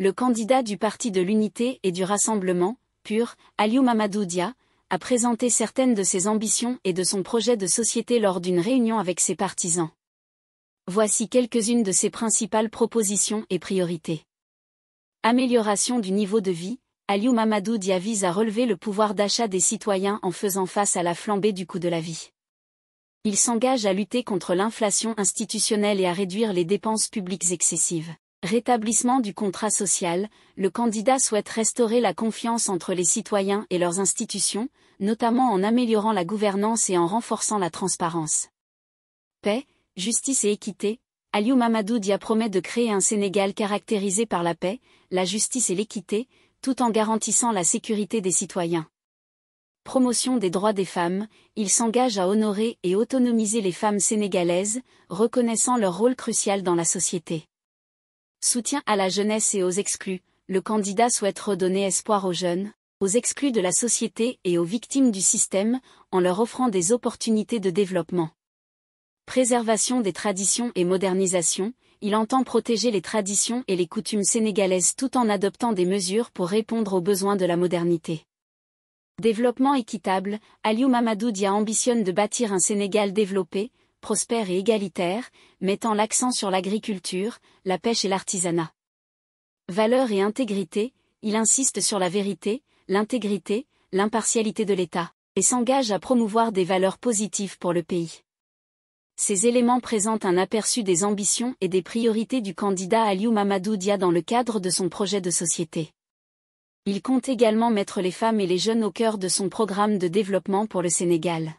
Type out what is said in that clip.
Le candidat du Parti de l'Unité et du Rassemblement, PUR, Aliou Mamadou a présenté certaines de ses ambitions et de son projet de société lors d'une réunion avec ses partisans. Voici quelques-unes de ses principales propositions et priorités. Amélioration du niveau de vie, Aliou Mamadou Dia vise à relever le pouvoir d'achat des citoyens en faisant face à la flambée du coût de la vie. Il s'engage à lutter contre l'inflation institutionnelle et à réduire les dépenses publiques excessives. Rétablissement du contrat social, le candidat souhaite restaurer la confiance entre les citoyens et leurs institutions, notamment en améliorant la gouvernance et en renforçant la transparence. Paix, justice et équité, Aliou Mamadou Dia promet de créer un Sénégal caractérisé par la paix, la justice et l'équité, tout en garantissant la sécurité des citoyens. Promotion des droits des femmes, il s'engage à honorer et autonomiser les femmes sénégalaises, reconnaissant leur rôle crucial dans la société. Soutien à la jeunesse et aux exclus, le candidat souhaite redonner espoir aux jeunes, aux exclus de la société et aux victimes du système, en leur offrant des opportunités de développement. Préservation des traditions et modernisation, il entend protéger les traditions et les coutumes sénégalaises tout en adoptant des mesures pour répondre aux besoins de la modernité. Développement équitable, Aliou Mamadou ambitionne de bâtir un Sénégal développé, prospère et égalitaire, mettant l'accent sur l'agriculture, la pêche et l'artisanat. Valeurs et intégrité, il insiste sur la vérité, l'intégrité, l'impartialité de l'État, et s'engage à promouvoir des valeurs positives pour le pays. Ces éléments présentent un aperçu des ambitions et des priorités du candidat Aliou Mamadou Dia dans le cadre de son projet de société. Il compte également mettre les femmes et les jeunes au cœur de son programme de développement pour le Sénégal.